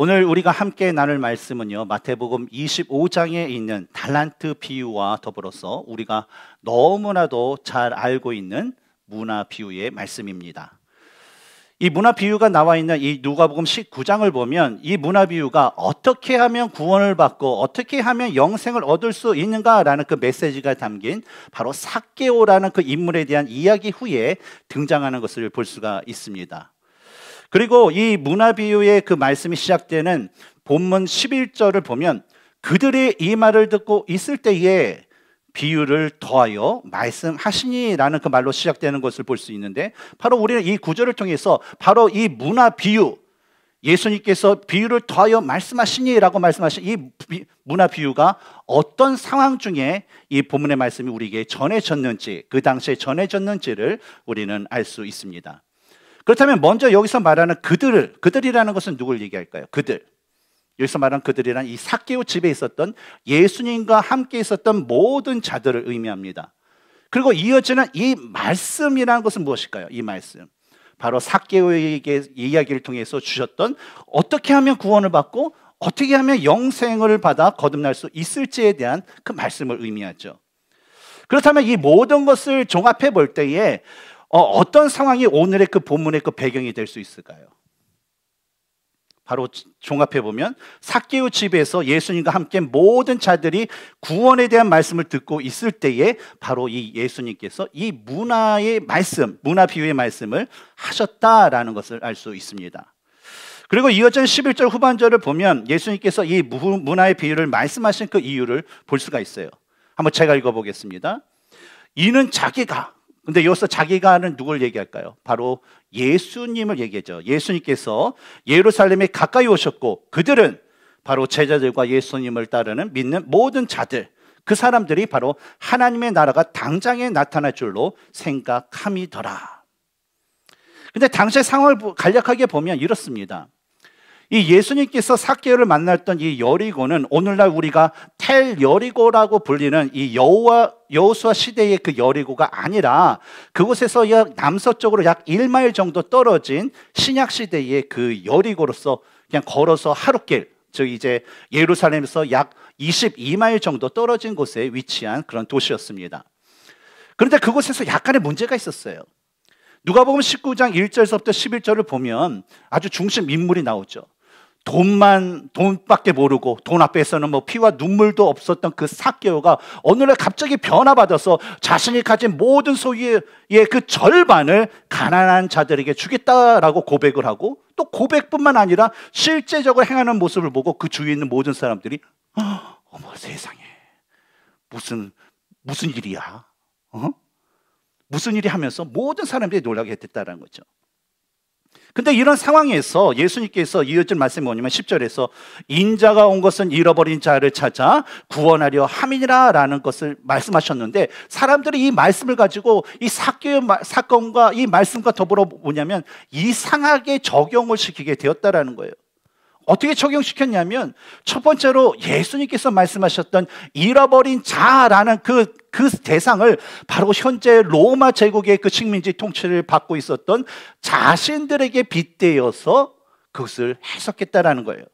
오늘 우리가 함께 나눌 말씀은요. 마태복음 25장에 있는 달란트 비유와 더불어서 우리가 너무나도 잘 알고 있는 문화 비유의 말씀입니다. 이 문화 비유가 나와 있는 이 누가복음 19장을 보면 이 문화 비유가 어떻게 하면 구원을 받고 어떻게 하면 영생을 얻을 수 있는가라는 그 메시지가 담긴 바로 사케오라는 그 인물에 대한 이야기 후에 등장하는 것을 볼 수가 있습니다. 그리고 이 문화 비유의 그 말씀이 시작되는 본문 11절을 보면 그들이 이 말을 듣고 있을 때에 비유를 더하여 말씀하시니라는 그 말로 시작되는 것을 볼 수 있는데 바로 우리는 이 구절을 통해서 바로 이 문화 비유 예수님께서 비유를 더하여 말씀하시니라고 말씀하신 이 비, 문화 비유가 어떤 상황 중에 이 본문의 말씀이 우리에게 전해졌는지 그 당시에 전해졌는지를 우리는 알 수 있습니다. 그렇다면 먼저 여기서 말하는 그들을, 그들이라는 것은 누굴 얘기할까요? 그들. 여기서 말한 그들이란 이 사케오 집에 있었던 예수님과 함께 있었던 모든 자들을 의미합니다. 그리고 이어지는 이 말씀이라는 것은 무엇일까요? 이 말씀. 바로 사케오에게 이야기를 통해서 주셨던 어떻게 하면 구원을 받고 어떻게 하면 영생을 받아 거듭날 수 있을지에 대한 그 말씀을 의미하죠. 그렇다면 이 모든 것을 종합해 볼 때에 어, 떤 상황이 오늘의 그 본문의 그 배경이 될 수 있을까요? 바로 종합해 보면 사케오 집에서 예수님과 함께 모든 자들이 구원에 대한 말씀을 듣고 있을 때에 바로 이 예수님께서 이 문화의 말씀, 문화 비유의 말씀을 하셨다라는 것을 알 수 있습니다. 그리고 이어진 11절 후반절을 보면 예수님께서 이 문화의 비유를 말씀하신 그 이유를 볼 수가 있어요. 한번 제가 읽어보겠습니다. 이는 자기가 근데 여기서 자기가 아는 누굴 얘기할까요? 바로 예수님을 얘기하죠. 예수님께서 예루살렘에 가까이 오셨고 그들은 바로 제자들과 예수님을 따르는 믿는 모든 자들 그 사람들이 바로 하나님의 나라가 당장에 나타날 줄로 생각함이더라. 근데 당시의 상황을 간략하게 보면 이렇습니다. 이 예수님께서 사케오를 만났던 이 여리고는 오늘날 우리가 텔 여리고라고 불리는 이 여호와 여호수아 시대의 그 여리고가 아니라 그곳에서 약 남서쪽으로 약 1마일 정도 떨어진 신약 시대의 그 여리고로서 그냥 걸어서 하루길 즉 이제 예루살렘에서 약 22마일 정도 떨어진 곳에 위치한 그런 도시였습니다. 그런데 그곳에서 약간의 문제가 있었어요. 누가 보면 19장 1절서부터 에 11절을 보면 아주 중심 인물이 나오죠. 돈만 돈밖에 모르고 돈 앞에서는 뭐 피와 눈물도 없었던 그 사개오가 어느 날 갑자기 변화받아서 자신이 가진 모든 소유의 그 절반을 가난한 자들에게 주겠다라고 고백을 하고 또 고백뿐만 아니라 실제적으로 행하는 모습을 보고 그 주위에 있는 모든 사람들이 아, 어머 세상에 무슨 무슨 일이야? 어? 무슨 일이 하면서 모든 사람들이 놀라게 됐다는 거죠. 근데 이런 상황에서 예수님께서 이어진 말씀이 뭐냐면 10절에서 인자가 온 것은 잃어버린 자를 찾아 구원하려 함이니라 라는 것을 말씀하셨는데 사람들이 이 말씀을 가지고 이사건 사건과 이 말씀과 더불어 뭐냐면 이상하게 적용을 시키게 되었다라는 거예요. 어떻게 적용시켰냐면 첫 번째로 예수님께서 말씀하셨던 잃어버린 자라는 그, 그 대상을 바로 현재 로마 제국의 그 식민지 통치를 받고 있었던 자신들에게 빗대어서 그것을 해석했다라는 거예요.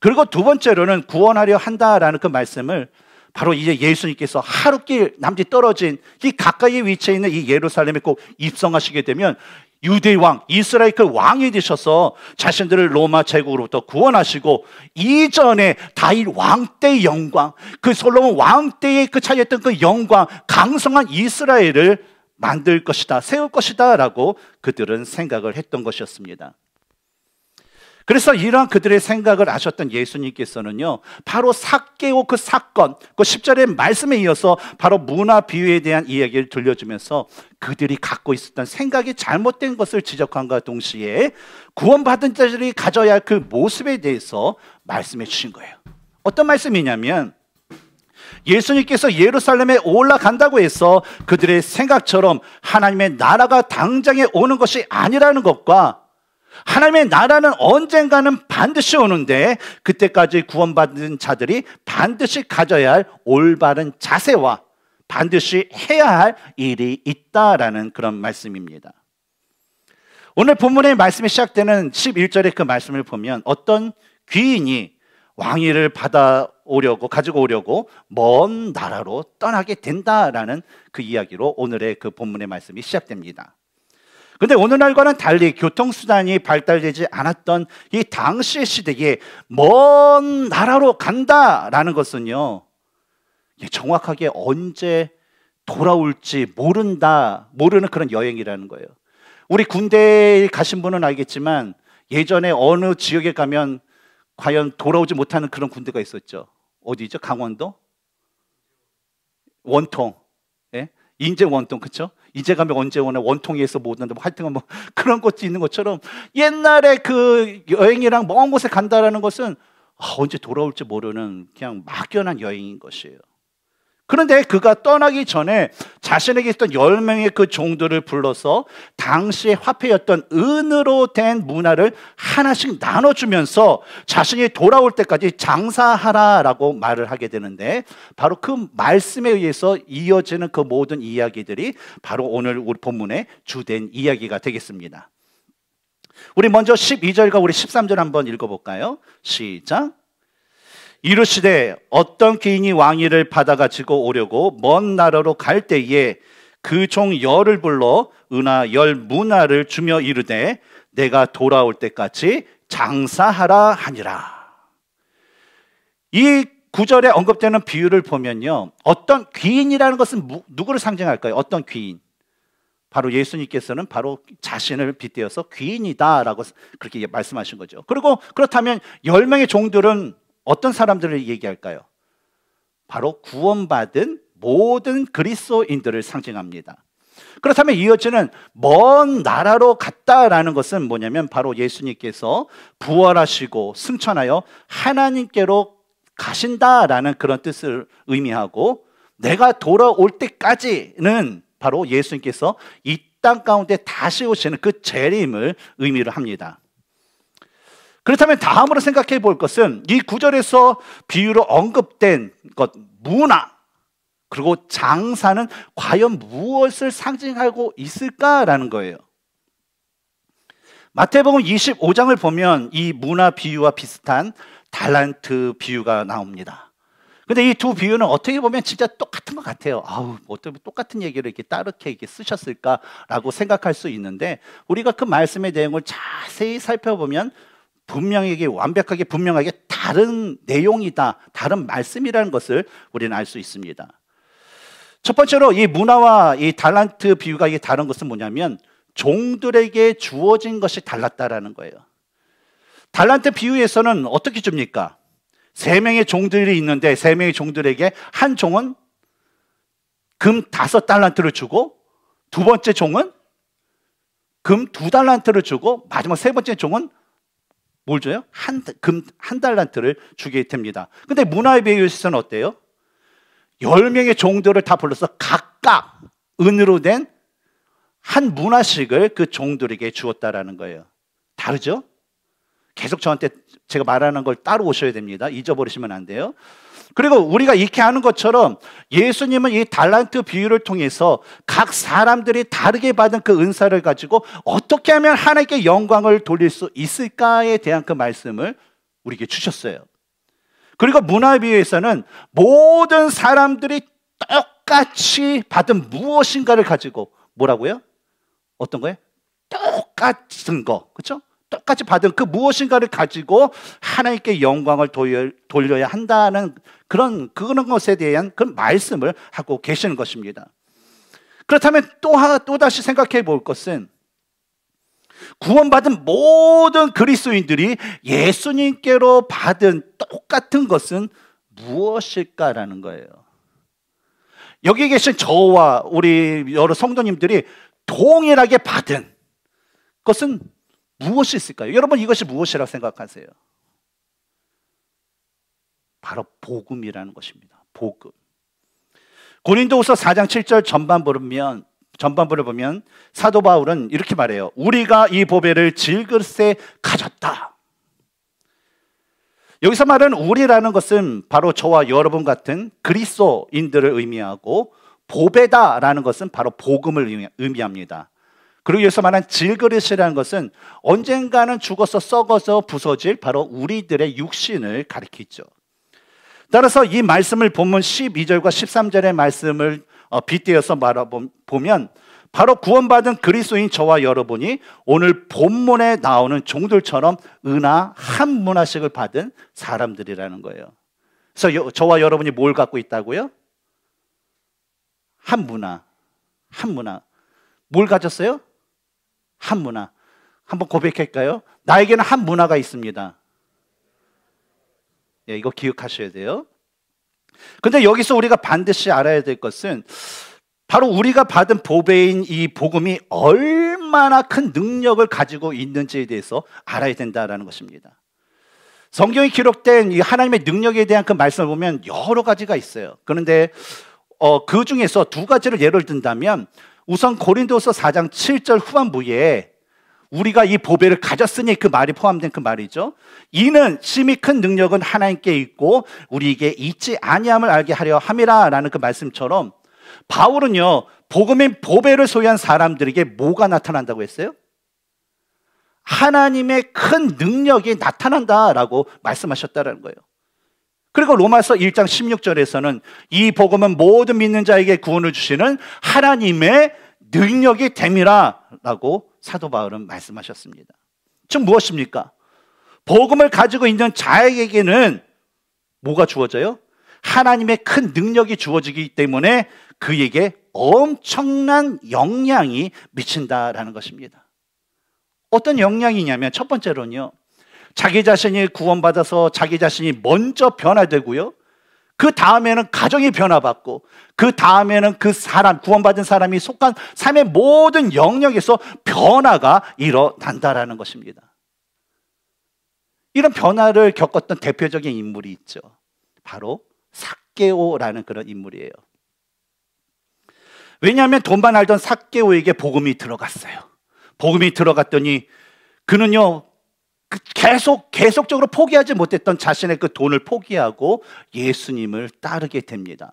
그리고 두 번째로는 구원하려 한다라는 그 말씀을 바로 이제 예수님께서 하루길 남짓 떨어진 이 가까이 위치해 있는 이 예루살렘에 꼭 입성하시게 되면 유대 왕, 이스라엘 그 왕이 되셔서 자신들을 로마 제국으로부터 구원하시고 이전에 다윗 왕 때의 영광, 그 솔로몬 왕 때의 그차이했던그 영광, 강성한 이스라엘을 만들 것이다, 세울 것이다라고 그들은 생각을 했던 것이었습니다. 그래서 이러한 그들의 생각을 아셨던 예수님께서는요, 바로 삭개오 그 사건, 그 10절의 말씀에 이어서 바로 문화 비유에 대한 이야기를 들려주면서 그들이 갖고 있었던 생각이 잘못된 것을 지적한과 동시에 구원받은 자들이 가져야 할 그 모습에 대해서 말씀해 주신 거예요. 어떤 말씀이냐면, 예수님께서 예루살렘에 올라간다고 해서 그들의 생각처럼 하나님의 나라가 당장에 오는 것이 아니라는 것과 하나님의 나라는 언젠가는 반드시 오는데 그때까지 구원받은 자들이 반드시 가져야 할 올바른 자세와 반드시 해야 할 일이 있다라는 그런 말씀입니다. 오늘 본문의 말씀이 시작되는 11절의 그 말씀을 보면 어떤 귀인이 왕위를 받아오려고 가지고 오려고 먼 나라로 떠나게 된다라는 그 이야기로 오늘의 그 본문의 말씀이 시작됩니다. 근데 오늘날과는 달리 교통수단이 발달되지 않았던 이 당시 의 시대에 먼 나라로 간다라는 것은요, 정확하게 언제 돌아올지 모른다, 모르는 그런 여행이라는 거예요. 우리 군대에 가신 분은 알겠지만 예전에 어느 지역에 가면 과연 돌아오지 못하는 그런 군대가 있었죠. 어디죠? 강원도? 원통. 인재 원통 그쵸? 이제 가면 언제 오나 원통에서 못 온다 뭐 하여튼 뭐 그런 것도 있는 것처럼 옛날에 그 여행이랑 먼 곳에 간다라는 것은 아, 언제 돌아올지 모르는 그냥 막연한 여행인 것이에요. 그런데 그가 떠나기 전에 자신에게 있던 열명의그 종들을 불러서 당시의 화폐였던 은으로 된 문화를 하나씩 나눠주면서 자신이 돌아올 때까지 장사하라라고 말을 하게 되는데 바로 그 말씀에 의해서 이어지는 그 모든 이야기들이 바로 오늘 우리 본문의 주된 이야기가 되겠습니다. 우리 먼저 12절과 우리 13절 한번 읽어볼까요? 시작. 이르시되 어떤 귀인이 왕위를 받아 가지고 오려고 먼 나라로 갈 때에 그 종 열을 불러 은하 열 문화를 주며 이르되 내가 돌아올 때까지 장사하라 하니라. 이 구절에 언급되는 비유를 보면요. 어떤 귀인이라는 것은 누구를 상징할까요? 어떤 귀인? 바로 예수님께서는 바로 자신을 빗대어서 귀인이다라고 그렇게 말씀하신 거죠. 그리고 그렇다면 열명의 종들은 어떤 사람들을 얘기할까요? 바로 구원받은 모든 그리스도인들을 상징합니다. 그렇다면 이 여자는 먼 나라로 갔다라는 것은 뭐냐면 바로 예수님께서 부활하시고 승천하여 하나님께로 가신다라는 그런 뜻을 의미하고 내가 돌아올 때까지는 바로 예수님께서 이 땅 가운데 다시 오시는 그 재림을 의미를 합니다. 그렇다면 다음으로 생각해 볼 것은 이 구절에서 비유로 언급된 것, 문화, 그리고 장사는 과연 무엇을 상징하고 있을까라는 거예요. 마태복음 25장을 보면 이 문화 비유와 비슷한 달란트 비유가 나옵니다. 근데 이 두 비유는 어떻게 보면 진짜 똑같은 것 같아요. 아우, 뭐 어떻게 똑같은 얘기를 이렇게 따르게 이렇게 쓰셨을까라고 생각할 수 있는데 우리가 그 말씀의 내용을 자세히 살펴보면 분명하게 완벽하게 분명하게 다른 내용이다, 다른 말씀이라는 것을 우리는 알 수 있습니다. 첫 번째로 이 문화와 이 달란트 비유가 이게 다른 것은 뭐냐면 종들에게 주어진 것이 달랐다라는 거예요. 달란트 비유에서는 어떻게 줍니까? 세 명의 종들이 있는데 세 명의 종들에게 한 종은 금 다섯 달란트를 주고 두 번째 종은 금 두 달란트를 주고 마지막 세 번째 종은 뭘 줘요? 한, 금, 한 달란트를 주게 됩니다. 근데 문화의 비유에서는 어때요? 1명의 종들을 다 불러서 각각 은으로 된 한 문화식을 그 종들에게 주었다라는 거예요. 다르죠? 계속 저한테 제가 말하는 걸 따로 오셔야 됩니다. 잊어버리시면 안 돼요. 그리고 우리가 이렇게 하는 것처럼 예수님은 이 달란트 비유를 통해서 각 사람들이 다르게 받은 그 은사를 가지고 어떻게 하면 하나님께 영광을 돌릴 수 있을까에 대한 그 말씀을 우리에게 주셨어요. 그리고 문화 비유에서는 모든 사람들이 똑같이 받은 무엇인가를 가지고 뭐라고요? 어떤 거예요? 똑같은 거. 그렇죠? 똑같이 받은 그 무엇인가를 가지고 하나님께 영광을 돌려야 한다는 그런 그런 것에 대한 그 말씀을 하고 계시는 것입니다. 그렇다면 또 하나 또 다시 생각해 볼 것은 구원받은 모든 그리스도인들이 예수님께로 받은 똑같은 것은 무엇일까라는 거예요. 여기 계신 저와 우리 여러 성도님들이 동일하게 받은 것은 무엇이 있을까요? 여러분 이것이 무엇이라고 생각하세요? 바로 복음이라는 것입니다. 복음. 고린도후서 4장 7절 전반부를 보면 전반부를 보면 사도 바울은 이렇게 말해요. 우리가 이 보배를 질그릇에 가졌다. 여기서 말은 우리라는 것은 바로 저와 여러분 같은 그리스도인들을 의미하고 보배다라는 것은 바로 복음을 의미합니다. 그리고 여기서 말한 질그릇이라는 것은 언젠가는 죽어서 썩어서 부서질 바로 우리들의 육신을 가리키죠. 따라서 이 말씀을 어, 보면 12절과 13절의 말씀을 빗대어서 말하보면 바로 구원받은 그리스도인 저와 여러분이 오늘 본문에 나오는 종들처럼 은하 한 문화식을 받은 사람들이라는 거예요. 그래서 저와 여러분이 뭘 갖고 있다고요? 한 문화, 한 문화. 뭘 가졌어요? 한 문화. 한번 고백할까요? 나에게는 한 문화가 있습니다. 예, 이거 기억하셔야 돼요. 근데 여기서 우리가 반드시 알아야 될 것은 바로 우리가 받은 보배인 이 복음이 얼마나 큰 능력을 가지고 있는지에 대해서 알아야 된다라는 것입니다. 성경에 기록된 이 하나님의 능력에 대한 그 말씀을 보면 여러 가지가 있어요. 그런데 어, 그 중에서 두 가지를 예를 든다면 우선 고린도서 4장 7절 후반부에 우리가 이 보배를 가졌으니 그 말이 포함된 그 말이죠. 이는 심히 큰 능력은 하나님께 있고 우리에게 있지 아니함을 알게 하려 함이라라는 그 말씀처럼 바울은요 복음인 보배를 소유한 사람들에게 뭐가 나타난다고 했어요? 하나님의 큰 능력이 나타난다라고 말씀하셨다는 거예요. 그리고 로마서 1장 16절에서는 이 복음은 모든 믿는 자에게 구원을 주시는 하나님의 능력이 됨이라라고 사도 바울은 말씀하셨습니다. 즉 무엇입니까? 복음을 가지고 있는 자에게는 뭐가 주어져요? 하나님의 큰 능력이 주어지기 때문에 그에게 엄청난 영향이 미친다라는 것입니다. 어떤 영향이냐면 첫 번째로는요. 자기 자신이 구원받아서 자기 자신이 먼저 변화되고요. 그 다음에는 가정이 변화받고, 그 다음에는 그 사람, 구원받은 사람이 속한 삶의 모든 영역에서 변화가 일어난다라는 것입니다. 이런 변화를 겪었던 대표적인 인물이 있죠. 바로 사케오라는 그런 인물이에요. 왜냐하면 돈만 알던 사케오에게 복음이 들어갔어요. 복음이 들어갔더니 그는요 그 계속 계속적으로 포기하지 못했던 자신의 그 돈을 포기하고 예수님을 따르게 됩니다.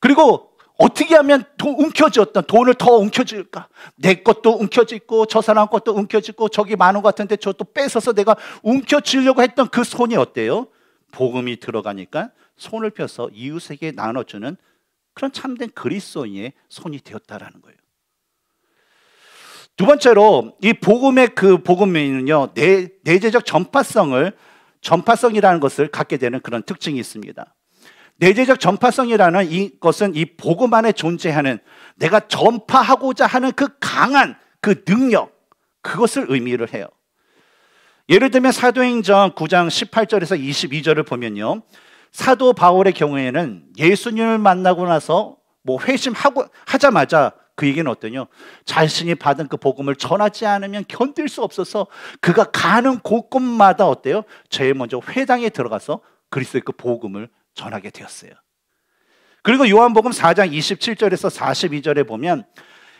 그리고 어떻게 하면 돈, 움켜쥐었던 돈을 더 움켜쥘까? 내 것도 움켜쥐고 저 사람 것도 움켜쥐고 저기 많은 것 같은데 저도 뺏어서 내가 움켜쥐려고 했던 그 손이 어때요? 복음이 들어가니까 손을 펴서 이웃에게 나눠주는 그런 참된 그리스도인의 손이 되었다라는 거예요. 두 번째로 이 복음의 그 복음에는요 내, 내재적 전파성을 전파성이라는 것을 갖게 되는 그런 특징이 있습니다. 내재적 전파성이라는 이것은 이 복음 안에 존재하는 내가 전파하고자 하는 그 강한 그 능력 그것을 의미를 해요. 예를 들면 사도행전 9장 18절에서 22절을 보면요. 사도 바울의 경우에는 예수님을 만나고 나서 뭐 회심하고 하자마자 그 얘기는 어떠냐? 자신이 받은 그 복음을 전하지 않으면 견딜 수 없어서 그가 가는 곳곳마다 어때요? 제일 먼저 회당에 들어가서 그리스도의 그 복음을 전하게 되었어요. 그리고 요한복음 4장 27절에서 42절에 보면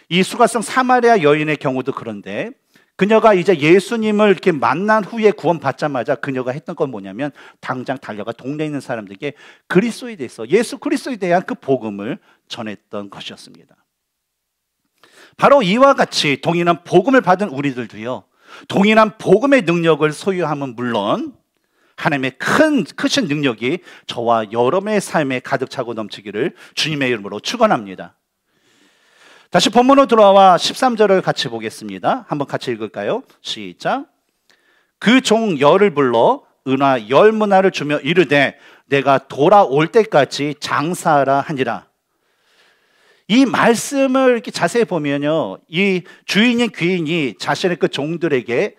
이 수가성 사마리아 여인의 경우도 그런데 그녀가 이제 예수님을 이렇게 만난 후에 구원받자마자 그녀가 했던 건 뭐냐면 당장 달려가 동네에 있는 사람들에게 그리스도에 대해서 예수 그리스도에 대한 그 복음을 전했던 것이었습니다. 바로 이와 같이 동일한 복음을 받은 우리들도요. 동일한 복음의 능력을 소유함은 물론 하나님의 큰 크신 능력이 저와 여러분의 삶에 가득 차고 넘치기를 주님의 이름으로 축원합니다. 다시 본문으로 들어와 13절을 같이 보겠습니다. 한번 같이 읽을까요? 시작. 그 종 열을 불러 은하 열 문화를 주며 이르되 내가 돌아올 때까지 장사하라 하니라. 이 말씀을 이렇게 자세히 보면요. 이 주인인 귀인이 자신의 그 종들에게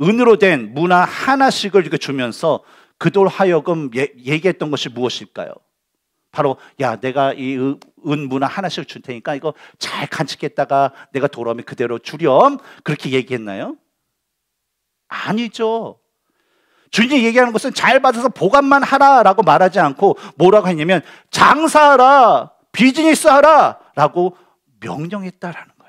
은으로 된 문화 하나씩을 이렇게 주면서 그 돌 하여금 예, 얘기했던 것이 무엇일까요? 바로 야 내가 이 은 문화 하나씩 줄 테니까 이거 잘 간직했다가 내가 돌아오면 그대로 주렴 그렇게 얘기했나요? 아니죠. 주인이 얘기하는 것은 잘 받아서 보관만 하라라고 말하지 않고 뭐라고 했냐면 장사하라 비즈니스 하라 라고 명령했다라는 거예요.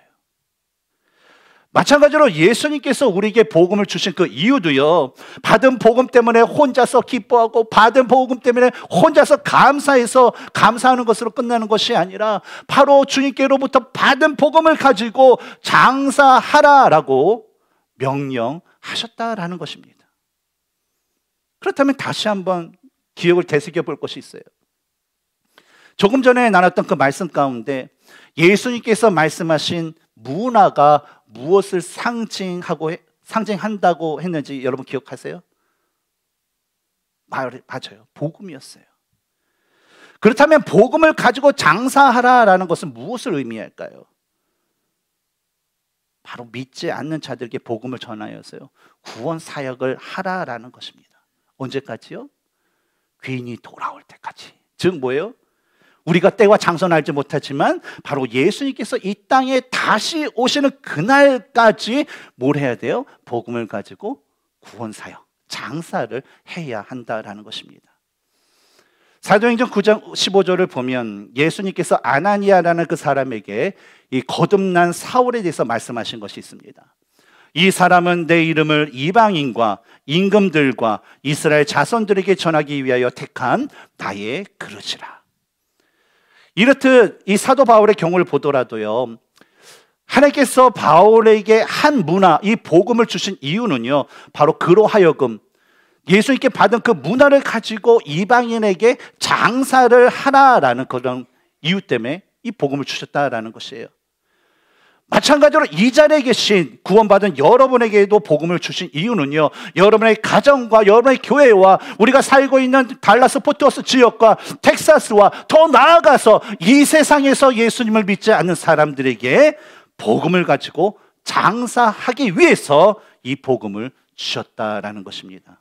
마찬가지로 예수님께서 우리에게 복음을 주신 그 이유도요, 받은 복음 때문에 혼자서 기뻐하고, 받은 복음 때문에 혼자서 감사해서 감사하는 것으로 끝나는 것이 아니라, 바로 주님께로부터 받은 복음을 가지고 장사하라라고 명령하셨다라는 것입니다. 그렇다면 다시 한번 기억을 되새겨 볼 것이 있어요. 조금 전에 나눴던 그 말씀 가운데 예수님께서 말씀하신 문화가 무엇을 상징하고 상징한다고 했는지 여러분 기억하세요? 맞아요. 복음이었어요. 그렇다면 복음을 가지고 장사하라라는 것은 무엇을 의미할까요? 바로 믿지 않는 자들에게 복음을 전하여서요. 구원 사역을 하라라는 것입니다. 언제까지요? 귀인이 돌아올 때까지. 즉 뭐예요? 우리가 때와 장소는 알지 못하지만 바로 예수님께서 이 땅에 다시 오시는 그날까지 뭘 해야 돼요? 복음을 가지고 구원 사역, 장사를 해야 한다라는 것입니다. 사도행전 9장 15절을 보면 예수님께서 아나니아라는 그 사람에게 이 거듭난 사울에 대해서 말씀하신 것이 있습니다. 이 사람은 내 이름을 이방인과 임금들과 이스라엘 자손들에게 전하기 위하여 택한 나의 그릇이라. 이렇듯 이 사도 바울의 경우를 보더라도요. 하나님께서 바울에게 한 문화, 이 복음을 주신 이유는요. 바로 그로하여금 예수님께 받은 그 문화를 가지고 이방인에게 장사를 하나라는 그런 이유 때문에 이 복음을 주셨다라는 것이에요. 마찬가지로 이 자리에 계신 구원받은 여러분에게도 복음을 주신 이유는요. 여러분의 가정과 여러분의 교회와 우리가 살고 있는 달라스 포트워스 지역과 텍사스와 더 나아가서 이 세상에서 예수님을 믿지 않는 사람들에게 복음을 가지고 장사하기 위해서 이 복음을 주셨다라는 것입니다.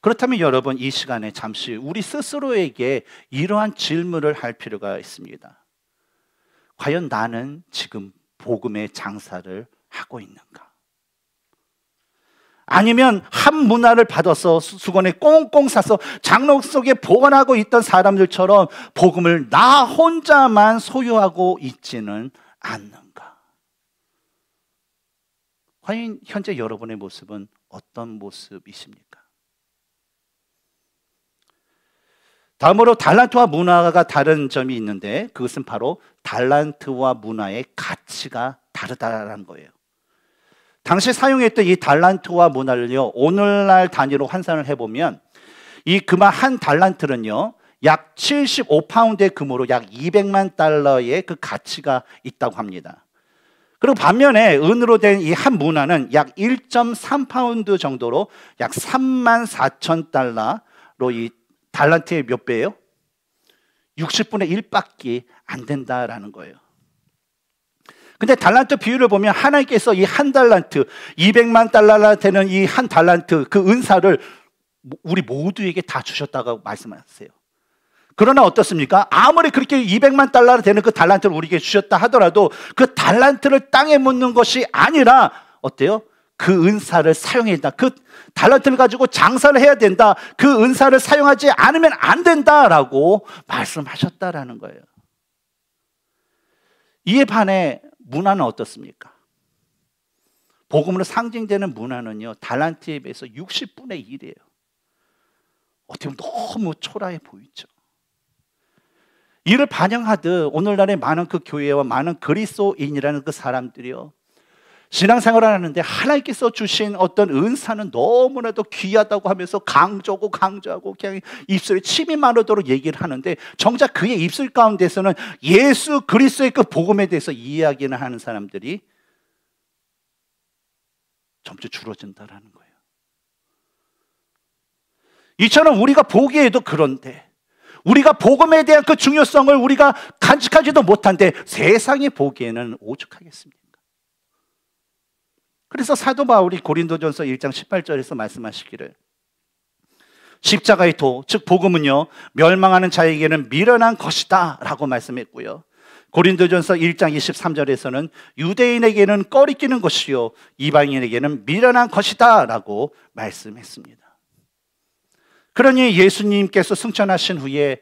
그렇다면 여러분 이 시간에 잠시 우리 스스로에게 이러한 질문을 할 필요가 있습니다. 과연 나는 지금 복음의 장사를 하고 있는가? 아니면 한 문화를 받아서 수건에 꽁꽁 싸서 장롱 속에 보관하고 있던 사람들처럼 복음을 나 혼자만 소유하고 있지는 않는가? 과연 현재 여러분의 모습은 어떤 모습이십니까? 다음으로 달란트와 문화가 다른 점이 있는데 그것은 바로 달란트와 문화의 가치가 다르다라는 거예요. 당시 사용했던 이 달란트와 문화를요, 오늘날 단위로 환산을 해보면 이 금화 한 달란트는요, 약 75파운드의 금으로 약 200만 달러의 그 가치가 있다고 합니다. 그리고 반면에 은으로 된 이 한 문화는 약 1.3파운드 정도로 약 3만 4천 달러로 이 달란트의 몇 배예요? 60분의 1밖에 안 된다라는 거예요. 근데 달란트 비율을 보면 하나님께서 이 한 달란트, 200만 달러나 되는 이 한 달란트, 그 은사를 우리 모두에게 다 주셨다고 말씀하셨어요 그러나 어떻습니까? 아무리 그렇게 200만 달러나 되는 그 달란트를 우리에게 주셨다 하더라도 그 달란트를 땅에 묻는 것이 아니라 어때요? 그 은사를 사용해야 된다. 그 달란트를 가지고 장사를 해야 된다. 그 은사를 사용하지 않으면 안 된다라고 말씀하셨다라는 거예요. 이에 반해 문화는 어떻습니까? 복음으로 상징되는 문화는요, 달란트에 비해서 60분의 1이에요. 어떻게 보면 너무 초라해 보이죠. 이를 반영하듯 오늘날의 많은 그 교회와 많은 그리스도인이라는 그 사람들이요, 신앙생활을 하는데 하나님께서 주신 어떤 은사는 너무나도 귀하다고 하면서 강조고 강조하고 그냥 입술에 침이 마르도록 얘기를 하는데 정작 그의 입술 가운데서는 예수 그리스도의 그 복음에 대해서 이야기를 하는 사람들이 점점 줄어든다라는 거예요. 이처럼 우리가 보기에도 그런데 우리가 복음에 대한 그 중요성을 우리가 간직하지도 못한데 세상이 보기에는 오죽하겠습니다. 그래서 사도 바울이 고린도전서 1장 18절에서 말씀하시기를 십자가의 도, 즉 복음은요 멸망하는 자에게는 미련한 것이다라고 말씀했고요. 고린도전서 1장 23절에서는 유대인에게는 꺼리끼는 것이요 이방인에게는 미련한 것이다라고 말씀했습니다. 그러니 예수님께서 승천하신 후에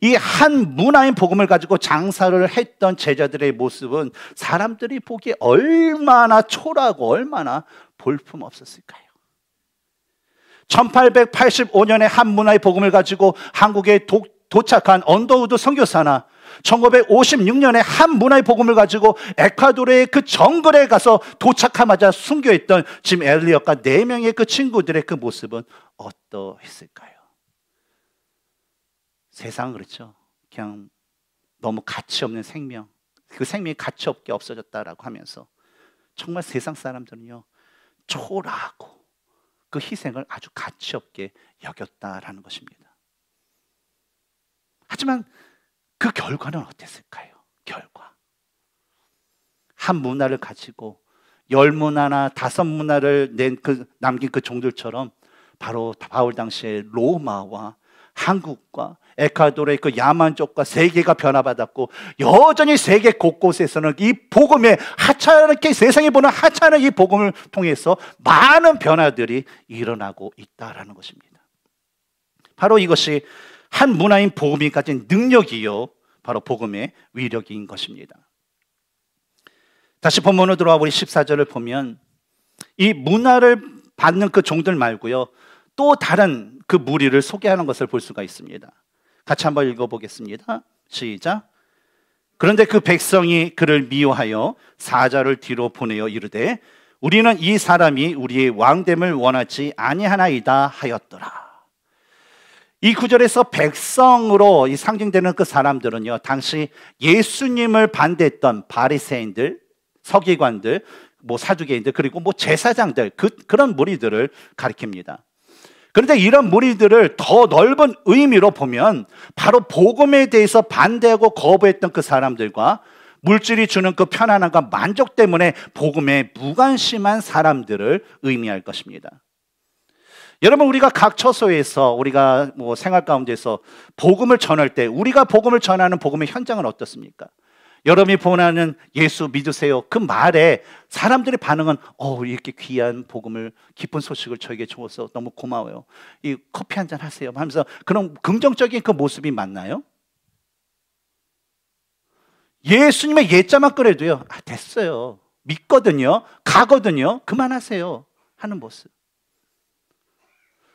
이한 문화인 복음을 가지고 장사를 했던 제자들의 모습은 사람들이 보기에 얼마나 초라하고 얼마나 볼품 없었을까요? 1885년에 한 문화의 복음을 가지고 한국에 도, 착한 언더우드 선교사나 1956년에 한 문화의 복음을 가지고 에콰도르의 그 정글에 가서 도착하마자 순교했던 짐 엘리엇과 4명의 그 친구들의 그 모습은 어떠했을까요? 세상 은 그렇죠. 그냥 너무 가치 없는 생명. 그 생명이 가치 없게 없어졌다라고 하면서 정말 세상 사람들은요. 초라하고 그 희생을 아주 가치 없게 여겼다라는 것입니다. 하지만 그 결과는 어땠을까요? 결과. 한 문화를 가지고 열 문화나 다섯 문화를 낸 그 남긴 그 종들처럼 바로 바울 당시의 로마와 한국과 에콰도르의 그 야만 족과 세계가 변화받았고 여전히 세계 곳곳에서는 이 복음에 하찮게 세상에 보는 하찮은 이 복음을 통해서 많은 변화들이 일어나고 있다라는 것입니다. 바로 이것이 한 문화인 복음이 가진 능력이요 바로 복음의 위력인 것입니다. 다시 본문으로 들어와 우리 14절을 보면 이 문화를 받는 그 종들 말고요 또 다른 그 무리를 소개하는 것을 볼 수가 있습니다. 같이 한번 읽어보겠습니다. 시작. 그런데 그 백성이 그를 미워하여 사자를 뒤로 보내어 이르되 우리는 이 사람이 우리의 왕됨을 원하지 아니하나이다 하였더라. 이 구절에서 백성으로 상징되는 그 사람들은요, 당시 예수님을 반대했던 바리새인들, 서기관들, 뭐 사두개인들, 그리고 뭐 제사장들, 그, 그런 무리들을 가리킵니다. 그런데 이런 무리들을 더 넓은 의미로 보면 바로 복음에 대해서 반대하고 거부했던 그 사람들과 물질이 주는 그 편안함과 만족 때문에 복음에 무관심한 사람들을 의미할 것입니다. 여러분 우리가 각 처소에서 우리가 뭐 생활 가운데서 복음을 전할 때 우리가 복음을 전하는 복음의 현장은 어떻습니까? 여러분이 보내는 예수 믿으세요. 그 말에 사람들의 반응은 어 이렇게 귀한 복음을 기쁜 소식을 저에게 주어서 너무 고마워요. 이 커피 한 잔 하세요. 하면서 그런 긍정적인 그 모습이 맞나요? 예수님의 예자만 꺼래도요아 됐어요. 믿거든요. 가거든요. 그만하세요. 하는 모습.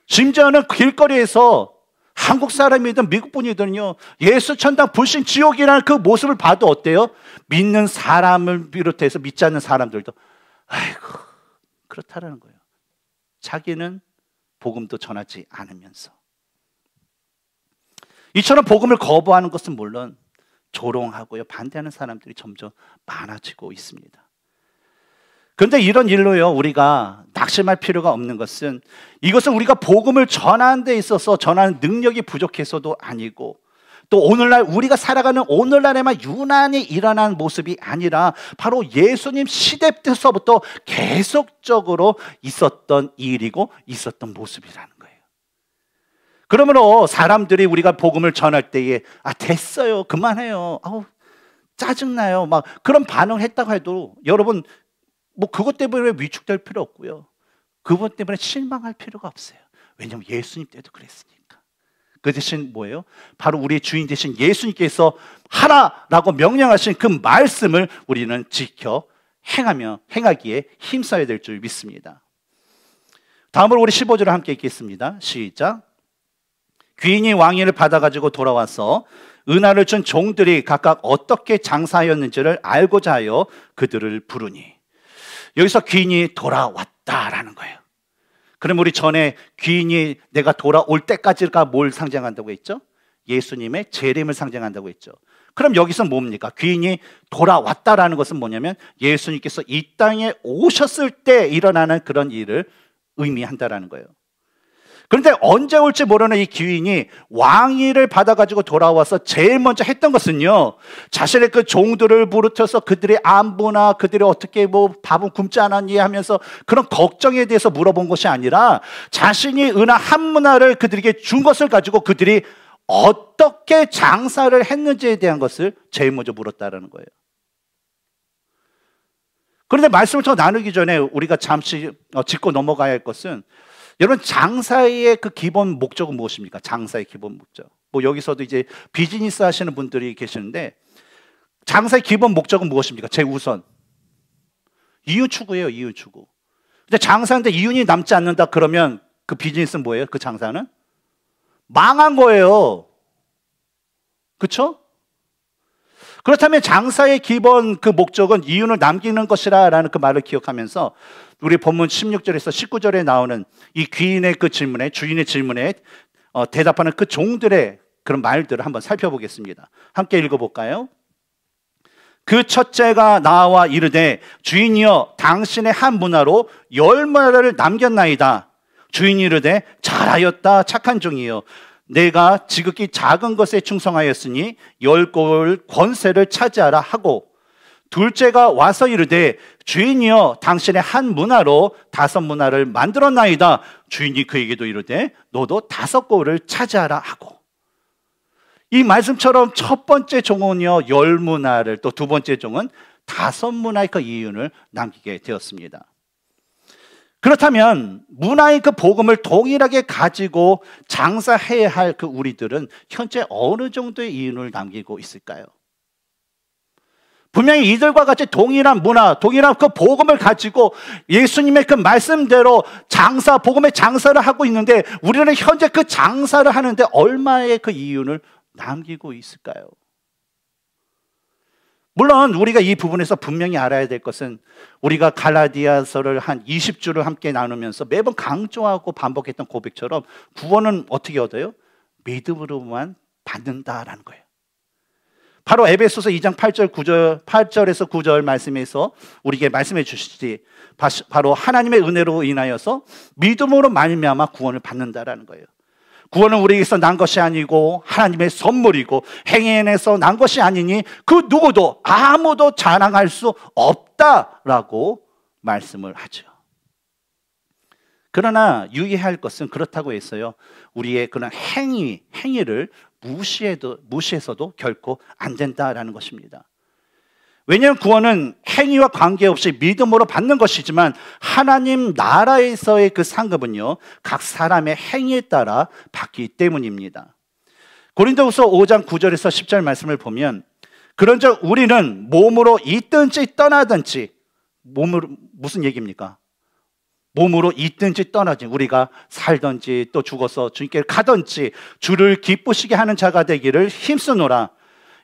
심지어는 길거리에서 한국 사람이든 미국 분이든요, 예수 천당 불신 지옥이라는 그 모습을 봐도 어때요? 믿는 사람을 비롯해서 믿지 않는 사람들도, 아이고, 그렇다라는 거예요. 자기는 복음도 전하지 않으면서. 이처럼 복음을 거부하는 것은 물론 조롱하고요, 반대하는 사람들이 점점 많아지고 있습니다. 그런데 이런 일로요, 우리가 낙심할 필요가 없는 것은 이것은 우리가 복음을 전하는 데 있어서 전하는 능력이 부족해서도 아니고 또 오늘날 우리가 살아가는 오늘날에만 유난히 일어난 모습이 아니라 바로 예수님 시대 때서부터 계속적으로 있었던 일이고 있었던 모습이라는 거예요. 그러므로 사람들이 우리가 복음을 전할 때에 아 됐어요 그만해요 아우 짜증나요 막 그런 반응했다고 을 해도 여러분 뭐 그것 때문에 위축될 필요 없고요. 그분 때문에 실망할 필요가 없어요. 왜냐하면 예수님 때도 그랬으니까. 그 대신 뭐예요? 바로 우리의 주인 대신 예수님께서 하라라고 명령하신 그 말씀을 우리는 지켜 행하며 행하기에 힘써야 될 줄 믿습니다. 다음으로 우리 15절을 함께 읽겠습니다. 시작. 귀인이 왕위를 받아가지고 돌아와서 은하를 준 종들이 각각 어떻게 장사하였는지를 알고자 하여 그들을 부르니. 여기서 귀인이 돌아왔다라는 거예요. 그럼 우리 전에 귀인이 내가 돌아올 때까지가 뭘 상징한다고 했죠? 예수님의 재림을 상징한다고 했죠. 그럼 여기서 뭡니까? 귀인이 돌아왔다라는 것은 뭐냐면 예수님께서 이 땅에 오셨을 때 일어나는 그런 일을 의미한다라는 거예요. 그런데 언제 올지 모르는 이 기인이 왕위를 받아가지고 돌아와서 제일 먼저 했던 것은요, 자신의 그 종들을 부르쳐서 그들의 안부나 그들이 어떻게 뭐 밥은 굶지 않았니 하면서 그런 걱정에 대해서 물어본 것이 아니라 자신이 은하 한 문화를 그들에게 준 것을 가지고 그들이 어떻게 장사를 했는지에 대한 것을 제일 먼저 물었다라는 거예요. 그런데 말씀을 더 나누기 전에 우리가 잠시 어, 짚고 넘어가야 할 것은 여러분 장사의 그 기본 목적은 무엇입니까? 장사의 기본 목적. 뭐 여기서도 이제 비즈니스 하시는 분들이 계시는데 장사의 기본 목적은 무엇입니까? 제 우선 이윤 추구예요, 이윤 추구. 근데 장사인데 이윤이 남지 않는다 그러면 그 비즈니스는 뭐예요? 그 장사는 망한 거예요. 그렇죠? 그렇다면 장사의 기본 그 목적은 이윤을 남기는 것이라라는 그 말을 기억하면서 우리 본문 16절에서 19절에 나오는 이 귀인의 그 질문에 주인의 질문에 어, 대답하는 그 종들의 그런 말들을 한번 살펴보겠습니다. 함께 읽어볼까요? 그 첫째가 나와 이르되 주인이여 당신의 한 문화로 열 문화를 남겼나이다. 주인이 이르되 잘하였다 착한 종이여 내가 지극히 작은 것에 충성하였으니 열 골 권세를 차지하라 하고 둘째가 와서 이르되 주인이여 당신의 한 문화로 다섯 문화를 만들었나이다. 주인이 그에게도 이르되 너도 다섯 고을을 차지하라 하고 이 말씀처럼 첫 번째 종은요 열 문화를 또 두 번째 종은 다섯 문화의 그 이윤을 남기게 되었습니다. 그렇다면 문화의 그 복음을 동일하게 가지고 장사해야 할 그 우리들은 현재 어느 정도의 이윤을 남기고 있을까요? 분명히 이들과 같이 동일한 문화, 동일한 그 복음을 가지고 예수님의 그 말씀대로 장사, 복음의 장사를 하고 있는데 우리는 현재 그 장사를 하는데 얼마의 그 이윤을 남기고 있을까요? 물론 우리가 이 부분에서 분명히 알아야 될 것은 우리가 갈라디아서를 한 20주를 함께 나누면서 매번 강조하고 반복했던 고백처럼 구원은 어떻게 얻어요? 믿음으로만 받는다라는 거예요. 바로 에베소서 2장 8절 9절 8절에서 9절 말씀에서 우리에게 말씀해 주시지 바로 하나님의 은혜로 인하여서 믿음으로 말미암아 구원을 받는다라는 거예요. 구원은 우리에게서 난 것이 아니고 하나님의 선물이고 행위에서 난 것이 아니니 그 누구도 아무도 자랑할 수 없다라고 말씀을 하죠. 그러나 유의할 것은 그렇다고 했어요. 우리의 그런 행위, 행위를 무시해도, 무시해서도 결코 안 된다라는 것입니다. 왜냐하면 구원은 행위와 관계없이 믿음으로 받는 것이지만 하나님 나라에서의 그 상급은요, 각 사람의 행위에 따라 받기 때문입니다. 고린도후서 5장 9절에서 10절 말씀을 보면 그런즉 우리는 몸으로 있든지 떠나든지 몸으로 무슨 얘기입니까? 몸으로 있든지 떠나지 우리가 살든지 또 죽어서 주님께 가든지 주를 기쁘시게 하는 자가 되기를 힘쓰노라.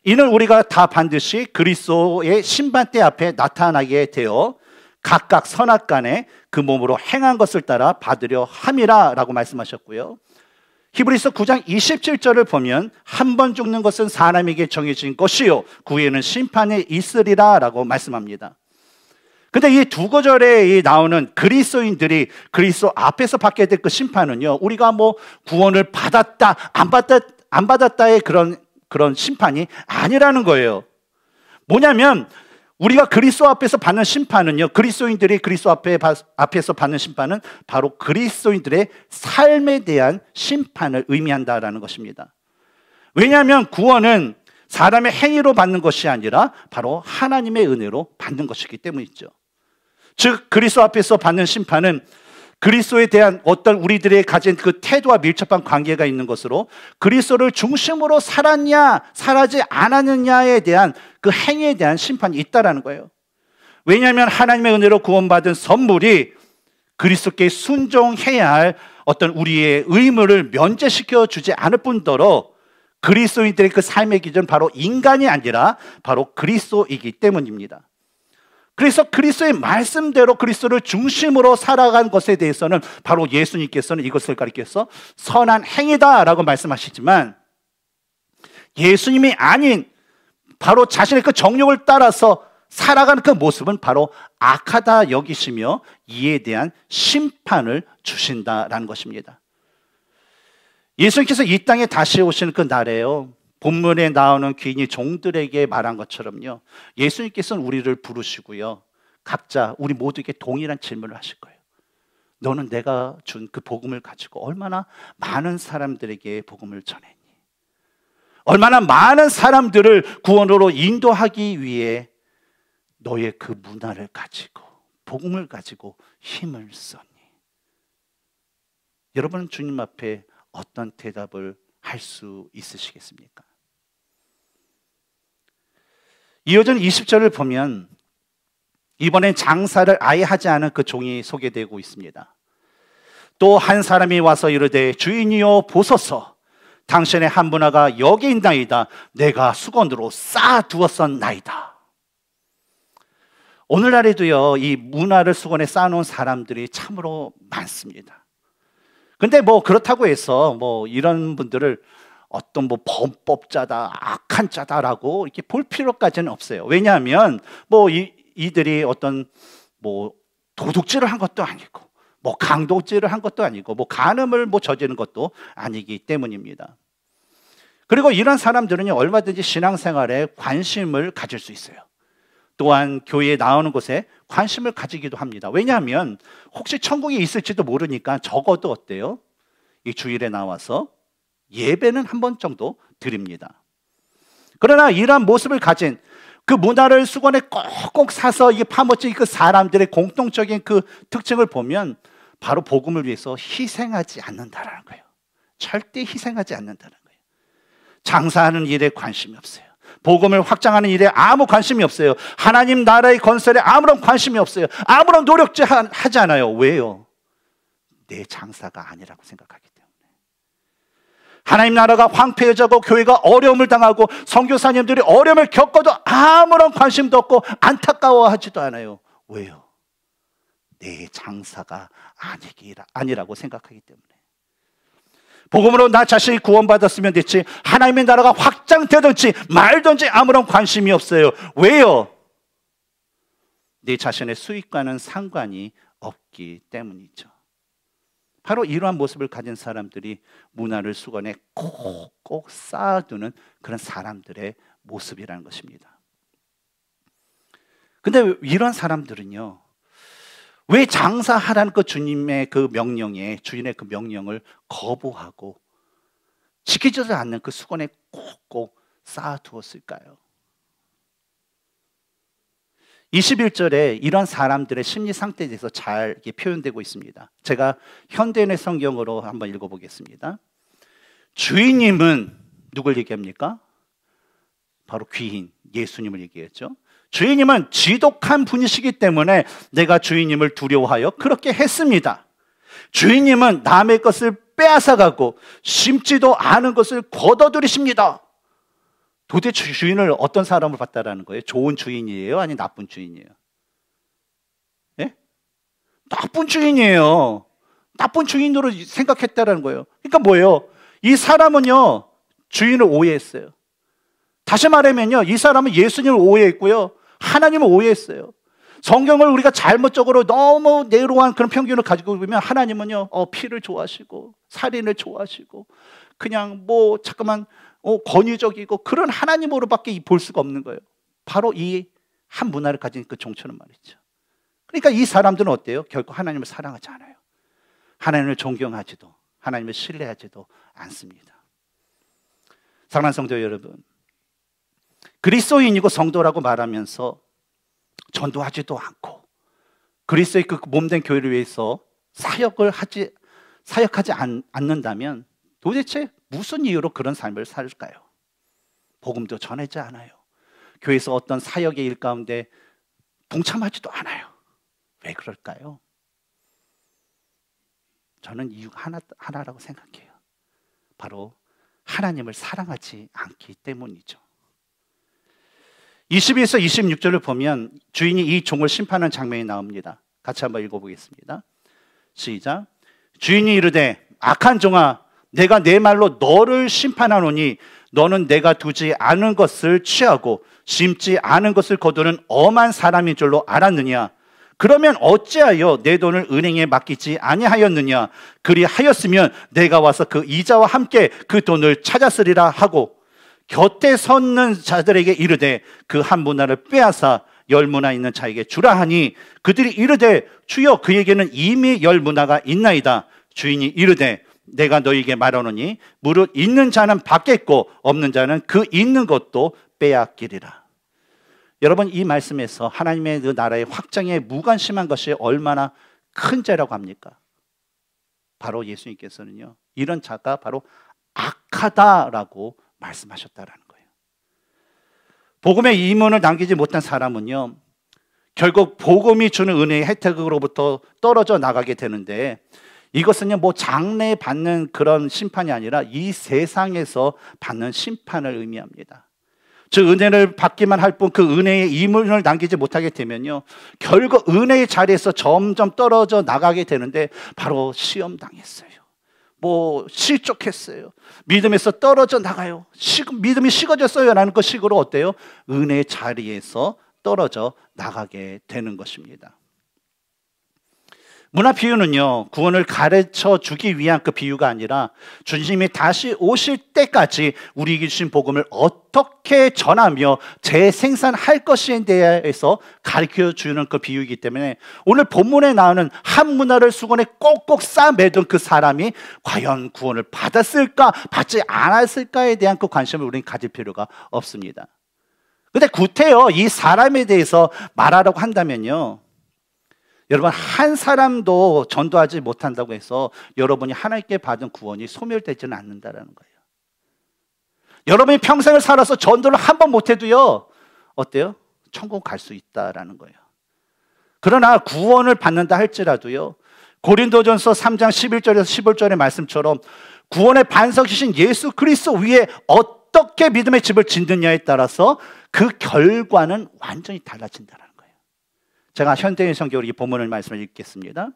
이는 우리가 다 반드시 그리스도의 신반대 앞에 나타나게 되어 각각 선악 간에 그 몸으로 행한 것을 따라 받으려 함이라라고 말씀하셨고요. 히브리서 9장 27절을 보면 한 번 죽는 것은 사람에게 정해진 것이요 구에는 심판이 있으리라라고 말씀합니다. 근데 이 두 거절에 나오는 그리스도인들이 그리스도 앞에서 받게 될 그 심판은요. 우리가 뭐 구원을 받았다, 안 받았 안 받았다의 그런 그런 심판이 아니라는 거예요. 뭐냐면 우리가 그리스 앞에서 받는 심판은요. 그리스인들이그리스 앞에 앞에서 받는 심판은 바로 그리스인들의 삶에 대한 심판을 의미한다라는 것입니다. 왜냐하면 구원은 사람의 행위로 받는 것이 아니라 바로 하나님의 은혜로 받는 것이기 때문이죠. 즉 그리스도 앞에서 받는 심판은 그리스도에 대한 어떤 우리들의 가진 그 태도와 밀접한 관계가 있는 것으로 그리스도를 중심으로 살았냐 살아지 않았느냐에 대한 그 행위에 대한 심판이 있다라는 거예요. 왜냐하면 하나님의 은혜로 구원받은 선물이 그리스도께 순종해야 할 어떤 우리의 의무를 면제시켜 주지 않을 뿐더러 그리스도인들의 그 삶의 기준 바로 인간이 아니라 바로 그리스도이기 때문입니다. 그래서 그리스도의 말씀대로 그리스도를 중심으로 살아간 것에 대해서는 바로 예수님께서는 이것을 가리켜서 선한 행위다라고 말씀하시지만 예수님이 아닌 바로 자신의 그 정욕을 따라서 살아가는 그 모습은 바로 악하다 여기시며 이에 대한 심판을 주신다라는 것입니다. 예수님께서 이 땅에 다시 오시는 그 날에요. 본문에 나오는 귀인이 종들에게 말한 것처럼요. 예수님께서는 우리를 부르시고요. 각자 우리 모두에게 동일한 질문을 하실 거예요. 너는 내가 준 그 복음을 가지고 얼마나 많은 사람들에게 복음을 전했니? 얼마나 많은 사람들을 구원으로 인도하기 위해 너의 그 문화를 가지고 복음을 가지고 힘을 썼니? 여러분은 주님 앞에 어떤 대답을 할 수 있으시겠습니까? 이어진 20절을 보면 이번엔 장사를 아예 하지 않은 그 종이 소개되고 있습니다. 또 한 사람이 와서 이르되 주인이여 보소서 당신의 한 분화가 여기 있나이다 내가 수건으로 쌓아두었었나이다. 오늘날에도요 이 문화를 수건에 쌓아놓은 사람들이 참으로 많습니다. 근데 뭐 그렇다고 해서 뭐 이런 분들을 어떤 뭐 범법자다, 악한 자다라고 이렇게 볼 필요까지는 없어요. 왜냐하면 뭐 이, 이들이 어떤 뭐 도둑질을 한 것도 아니고 뭐 강도질을 한 것도 아니고 뭐 간음을 뭐 저지른 것도 아니기 때문입니다. 그리고 이런 사람들은 얼마든지 신앙생활에 관심을 가질 수 있어요. 또한 교회에 나오는 곳에 관심을 가지기도 합니다. 왜냐하면 혹시 천국이 있을지도 모르니까 적어도 어때요? 이 주일에 나와서 예배는 한 번 정도 드립니다. 그러나 이러한 모습을 가진 그 문화를 수건에 꼭꼭 사서 이게 파묻힌 그 사람들의 공통적인 그 특징을 보면 바로 복음을 위해서 희생하지 않는다라는 거예요. 절대 희생하지 않는다는 거예요. 장사하는 일에 관심이 없어요. 복음을 확장하는 일에 아무 관심이 없어요. 하나님 나라의 건설에 아무런 관심이 없어요. 아무런 노력지 하지 않아요. 왜요? 내 장사가 아니라고 생각하기 하나님 나라가 황폐해지고 교회가 어려움을 당하고 성교사님들이 어려움을 겪어도 아무런 관심도 없고 안타까워하지도 않아요. 왜요? 내 장사가 아니기라, 아니라고 생각하기 때문에. 복음으로 나 자신이 구원받았으면 됐지 하나님의 나라가 확장되든지 말든지 아무런 관심이 없어요. 왜요? 내 자신의 수익과는 상관이 없기 때문이죠. 바로 이러한 모습을 가진 사람들이 문화를 수건에 꼭꼭 쌓아두는 그런 사람들의 모습이라는 것입니다. 근데 이런 사람들은요, 왜 장사하라는 그 주님의 그 명령에, 주인의 그 명령을 거부하고 지키지도 않는 그 수건에 꼭꼭 쌓아두었을까요? 21절에 이런 사람들의 심리 상태에 대해서 잘 표현되고 있습니다. 제가 현대인의 성경으로 한번 읽어보겠습니다. 주인님은 누굴 얘기합니까? 바로 귀인, 예수님을 얘기했죠. 주인님은 지독한 분이시기 때문에 내가 주인님을 두려워하여 그렇게 했습니다. 주인님은 남의 것을 빼앗아가고 심지도 않은 것을 거둬들이십니다. 도대체 주인을 어떤 사람을 봤다라는 거예요? 좋은 주인이에요? 아니 나쁜 주인이에요? 예? 나쁜 주인이에요. 나쁜 주인으로 생각했다라는 거예요. 그러니까 뭐예요? 이 사람은요, 주인을 오해했어요. 다시 말하면요, 이 사람은 예수님을 오해했고요, 하나님을 오해했어요. 성경을 우리가 잘못적으로 너무 내로한 그런 평균을 가지고 보면 하나님은요, 어, 피를 좋아하시고, 살인을 좋아하시고, 그냥 뭐, 잠깐만, 어, 권위적이고 그런 하나님으로밖에 볼 수가 없는 거예요. 바로 이 한 문화를 가진 그 종처는 말이죠. 그러니까 이 사람들은 어때요? 결코 하나님을 사랑하지 않아요. 하나님을 존경하지도 하나님을 신뢰하지도 않습니다. 사랑하는 성도 여러분, 그리스도인이고 성도라고 말하면서 전도하지도 않고 그리스도의 그 몸된 교회를 위해서 사역을 하지 사역하지 않, 는다면 도대체 무슨 이유로 그런 삶을 살까요? 복음도 전하지 않아요. 교회에서 어떤 사역의 일 가운데 동참하지도 않아요. 왜 그럴까요? 저는 이유 하나 하나라고 생각해요. 바로 하나님을 사랑하지 않기 때문이죠. 22에서 26절을 보면 주인이 이 종을 심판하는 장면이 나옵니다. 같이 한번 읽어보겠습니다. 시작. 주인이 이르되 악한 종아 내가 내 말로 너를 심판하노니 너는 내가 두지 않은 것을 취하고 심지 않은 것을 거두는 엄한 사람인 줄로 알았느냐? 그러면 어찌하여 내 돈을 은행에 맡기지 아니하였느냐? 그리하였으면 내가 와서 그 이자와 함께 그 돈을 찾았으리라 하고 곁에 섰는 자들에게 이르되 그 한 문화를 빼앗아 열 문화 있는 자에게 주라 하니 그들이 이르되 주여 그에게는 이미 열 문화가 있나이다. 주인이 이르되 내가 너에게 말하노니 무릇 있는 자는 받겠고 없는 자는 그 있는 것도 빼앗기리라. 여러분 이 말씀에서 하나님의 그 나라의 확장에 무관심한 것이 얼마나 큰 죄라고 합니까? 바로 예수님께서는요. 이런 자가 바로 악하다라고 말씀하셨다라는 거예요. 복음의 이문을 남기지 못한 사람은요. 결국 복음이 주는 은혜의 혜택으로부터 떨어져 나가게 되는데 이것은요, 뭐 장래에 받는 그런 심판이 아니라 이 세상에서 받는 심판을 의미합니다. 즉, 은혜를 받기만 할 뿐 그 은혜의 이물을 남기지 못하게 되면요, 결국 은혜의 자리에서 점점 떨어져 나가게 되는데 바로 시험당했어요. 뭐 실족했어요. 믿음에서 떨어져 나가요. 식, 믿음이 식어졌어요. 라는 것식으로 그 어때요? 은혜 자리에서 떨어져 나가게 되는 것입니다. 문화 비유는요, 구원을 가르쳐 주기 위한 그 비유가 아니라 주님이 다시 오실 때까지 우리에게 주신 복음을 어떻게 전하며 재생산할 것에 인 대해서 가르쳐 주는 그 비유이기 때문에 오늘 본문에 나오는 한 문화를 수건에 꼭꼭 싸매던 그 사람이 과연 구원을 받았을까, 받지 않았을까에 대한 그 관심을 우리는 가질 필요가 없습니다. 근데 구태여 이 사람에 대해서 말하라고 한다면요. 여러분 한 사람도 전도하지 못한다고 해서 여러분이 하나님께 받은 구원이 소멸되지는 않는다라는 거예요. 여러분이 평생을 살아서 전도를 한 번 못해도요 어때요? 천국 갈 수 있다라는 거예요. 그러나 구원을 받는다 할지라도요 고린도전서 3장 11절에서 15절의 말씀처럼 구원의 반석이신 예수 그리스도 위에 어떻게 믿음의 집을 짓느냐에 따라서 그 결과는 완전히 달라진다 제가 현대인 성경으로 이 본문을 말씀을 읽겠습니다.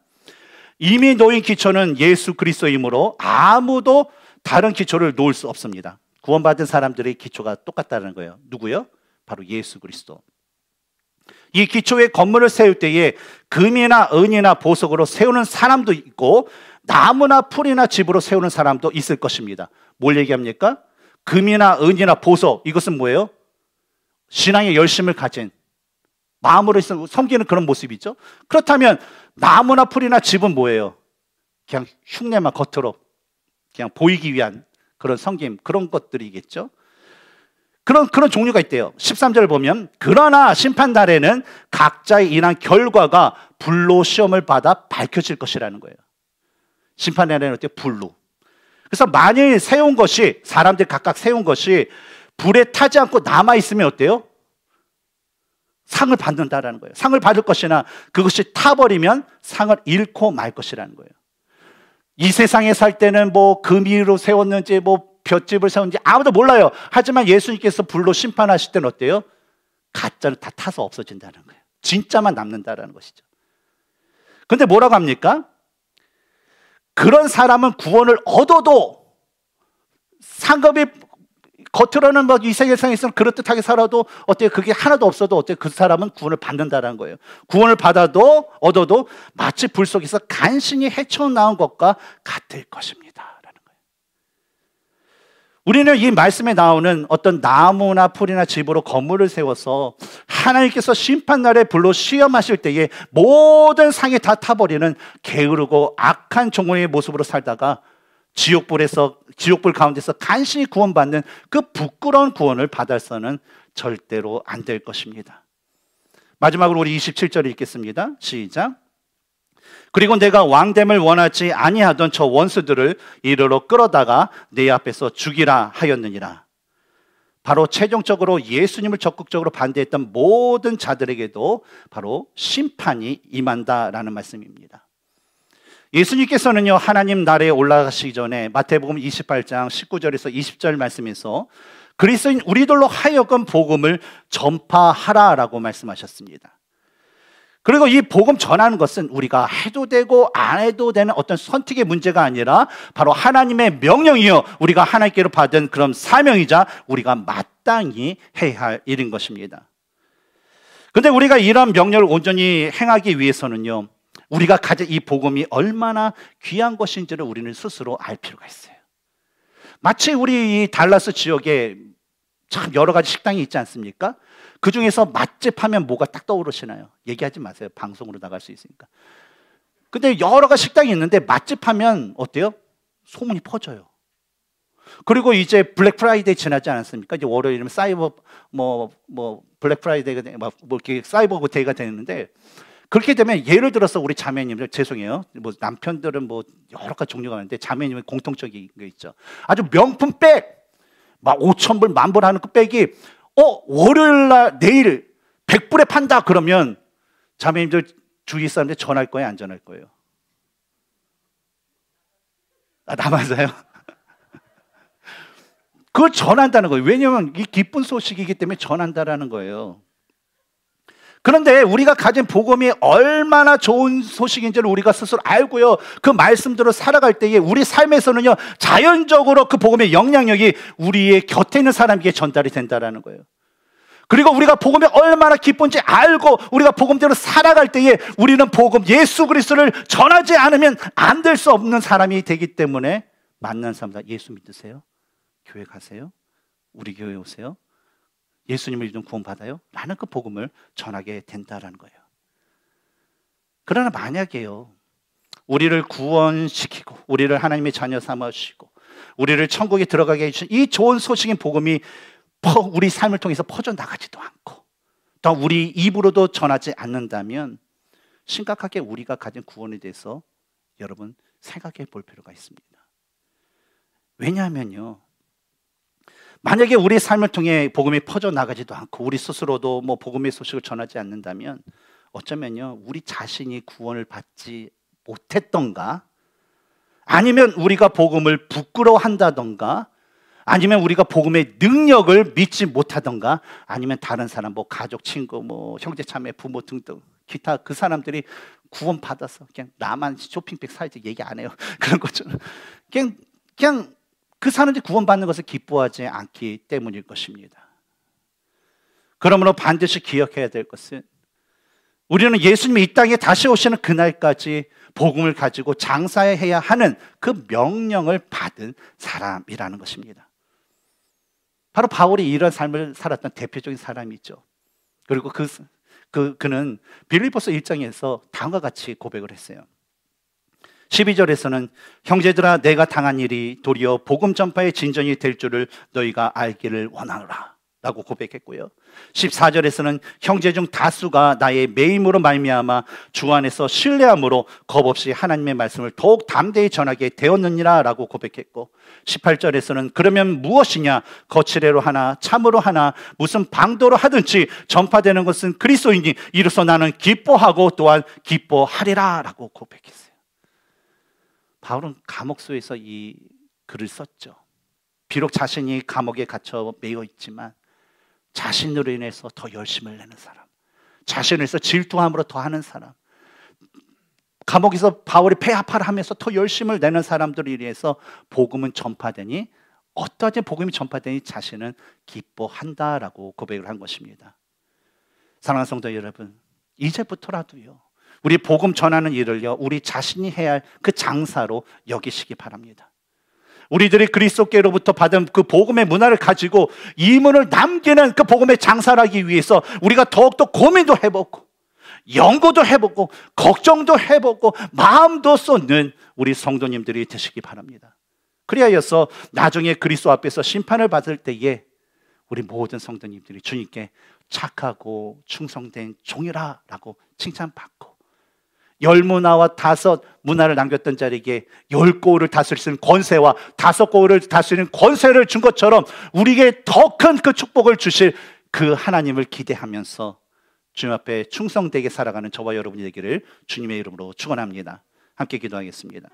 이미 놓인 기초는 예수 그리스도이므로 아무도 다른 기초를 놓을 수 없습니다. 구원받은 사람들의 기초가 똑같다는 거예요. 누구요? 바로 예수 그리스도. 이 기초에 건물을 세울 때에 금이나 은이나 보석으로 세우는 사람도 있고 나무나 풀이나 집으로 세우는 사람도 있을 것입니다. 뭘 얘기합니까? 금이나 은이나 보석 이것은 뭐예요? 신앙의 열심을 가진 마음으로 섬기는 그런 모습이 죠 그렇다면 나무나 풀이나 집은 뭐예요? 그냥 흉내만 겉으로 그냥 보이기 위한 그런 섬김 그런 것들이겠죠. 그런 그런 종류가 있대요. 13절 보면 그러나 심판 날에는 각자의 인한 결과가 불로 시험을 받아 밝혀질 것이라는 거예요. 심판 날에는 어때요? 불로. 그래서 만일 세운 것이 사람들 각각 세운 것이 불에 타지 않고 남아 있으면 어때요? 상을 받는다라는 거예요. 상을 받을 것이나 그것이 타버리면 상을 잃고 말 것이라는 거예요. 이 세상에 살 때는 뭐 금이로 세웠는지 뭐 볏집을 세운지 아무도 몰라요. 하지만 예수님께서 불로 심판하실 때는 어때요? 가짜는 다 타서 없어진다는 거예요. 진짜만 남는다라는 것이죠. 근데 뭐라고 합니까? 그런 사람은 구원을 얻어도 상급이 겉으로는 막이 뭐 세상에서는 그럴듯하게 살아도 어때 그게 하나도 없어도 어때 그 사람은 구원을 받는다라는 거예요. 구원을 받아도 얻어도 마치 불 속에서 간신히 헤쳐나온 것과 같을 것입니다. 라는 거예요. 우리는 이 말씀에 나오는 어떤 나무나 풀이나 집으로 건물을 세워서 하나님께서 심판날에 불로 시험하실 때에 모든 상이 다 타버리는 게으르고 악한 종의 모습으로 살다가 지옥불에서 지옥불 가운데서 간신히 구원받는 그 부끄러운 구원을 받아서는 절대로 안 될 것입니다. 마지막으로 우리 27절을 읽겠습니다. 시작. 그리고 내가 왕됨을 원하지 아니하던 저 원수들을 이르러 끌어다가 내 앞에서 죽이라 하였느니라. 바로 최종적으로 예수님을 적극적으로 반대했던 모든 자들에게도 바로 심판이 임한다라는 말씀입니다. 예수님께서는요, 하나님 나라에 올라가시기 전에 마태복음 28장 19절에서 20절 말씀에서 그리스인 우리들로 하여금 복음을 전파하라라고 말씀하셨습니다. 그리고 이 복음 전하는 것은 우리가 해도 되고 안 해도 되는 어떤 선택의 문제가 아니라 바로 하나님의 명령이요. 우리가 하나님께로 받은 그런 사명이자 우리가 마땅히 해야 할 일인 것입니다. 근데 우리가 이러한 명령을 온전히 행하기 위해서는요. 우리가 가진 이 복음이 얼마나 귀한 것인지를 우리는 스스로 알 필요가 있어요. 마치 우리 이 달라스 지역에 참 여러 가지 식당이 있지 않습니까? 그 중에서 맛집 하면 뭐가 딱 떠오르시나요? 얘기하지 마세요. 방송으로 나갈 수 있으니까. 근데 여러 가지 식당이 있는데 맛집 하면 어때요? 소문이 퍼져요. 그리고 이제 블랙 프라이데이 지나지 않았습니까? 이제 월요일이면 사이버 뭐뭐 뭐 블랙 프라이데이가 뭐, 뭐 이렇게 사이버 데이가 되는데 그렇게 되면 예를 들어서 우리 자매님들 죄송해요. 뭐 남편들은 뭐 여러 가지 종류가 많은데 자매님은 공통적인 게 있죠. 아주 명품 백. 막 5천 불, 만불 하는 그 백이 어, 월요일 날 내일 100불에 판다 그러면 자매님들 주위 사람들 전할 거예요, 안 전할 거예요? 아, 남아서요. 그걸 전한다는 거예요. 왜냐면이 기쁜 소식이기 때문에 전한다라는 거예요. 그런데 우리가 가진 복음이 얼마나 좋은 소식인지를 우리가 스스로 알고요. 그 말씀대로 살아갈 때에 우리 삶에서는요, 자연적으로 그 복음의 영향력이 우리의 곁에 있는 사람에게 전달이 된다는 거예요. 그리고 우리가 복음이 얼마나 기쁜지 알고 우리가 복음대로 살아갈 때에 우리는 복음 예수 그리스도를 전하지 않으면 안 될 수 없는 사람이 되기 때문에 만난 사람들 예수 믿으세요? 교회 가세요? 우리 교회 오세요? 예수님을 믿으면 구원받아요? 라는 그 복음을 전하게 된다라는 거예요. 그러나 만약에요. 우리를 구원시키고 우리를 하나님의 자녀 삼아주시고 우리를 천국에 들어가게 해주신 이 좋은 소식인 복음이 우리 삶을 통해서 퍼져나가지도 않고 또 우리 입으로도 전하지 않는다면 심각하게 우리가 가진 구원에 대해서 여러분 생각해 볼 필요가 있습니다. 왜냐하면요. 만약에 우리 삶을 통해 복음이 퍼져 나가지도 않고 우리 스스로도 뭐 복음의 소식을 전하지 않는다면 어쩌면요 우리 자신이 구원을 받지 못했던가 아니면 우리가 복음을 부끄러워한다던가 아니면 우리가 복음의 능력을 믿지 못하던가 아니면 다른 사람 뭐 가족 친구 뭐 형제 자매 부모 등등 기타 그 사람들이 구원 받아서 그냥 나만 쇼핑백 사이즈 얘기 안 해요 그런 것처럼 그냥 그냥 그 사람들이 구원받는 것을 기뻐하지 않기 때문일 것입니다. 그러므로 반드시 기억해야 될 것은 우리는 예수님이 이 땅에 다시 오시는 그날까지 복음을 가지고 장사해야 하는 그 명령을 받은 사람이라는 것입니다. 바로 바울이 이런 삶을 살았던 대표적인 사람이죠. 그리고 그, 그, 그는 빌리포스 1장에서 다음과 같이 고백을 했어요. 12절에서는 형제들아 내가 당한 일이 도리어 복음 전파의 진전이 될 줄을 너희가 알기를 원하노라 라고 고백했고요. 14절에서는 형제 중 다수가 나의 매임으로 말미암아 주 안에서 신뢰함으로 겁 없이 하나님의 말씀을 더욱 담대히 전하게 되었느니라라고 고백했고 18절에서는 그러면 무엇이냐 거칠애로 하나 참으로 하나 무슨 방도로 하든지 전파되는 것은 그리스도이니 이로써 나는 기뻐하고 또한 기뻐하리라라고 고백했습니다. 바울은 감옥소에서 이 글을 썼죠. 비록 자신이 감옥에 갇혀 매여 있지만 자신으로 인해서 더 열심을 내는 사람, 자신을위해서 질투함으로 더하는 사람, 감옥에서 바울이 폐하파를 하면서 더 열심을 내는 사람들을 위해서 복음은 전파되니 어떠한 복음이 전파되니 자신은 기뻐한다라고 고백을 한 것입니다. 사랑하는 성도 여러분, 이제부터라도요. 우리 복음 전하는 일을요, 우리 자신이 해야 할 그 장사로 여기시기 바랍니다. 우리들이 그리스도께로부터 받은 그 복음의 문화를 가지고 이문을 남기는 그 복음의 장사하기 위해서 우리가 더욱더 고민도 해보고 연구도 해보고 걱정도 해보고 마음도 쏟는 우리 성도님들이 되시기 바랍니다. 그리하여서 나중에 그리스도 앞에서 심판을 받을 때에 우리 모든 성도님들이 주님께 착하고 충성된 종이라라고 칭찬받고 열 문화와 다섯 문화를 남겼던 자리에 열 꼬울을 다스릴 수 있는 권세와 다섯 꼬울을 다스리는 권세를 준 것처럼 우리에게 더 큰 그 축복을 주실 그 하나님을 기대하면서 주님 앞에 충성되게 살아가는 저와 여러분의얘기를 주님의 이름으로 축원합니다. 함께 기도하겠습니다.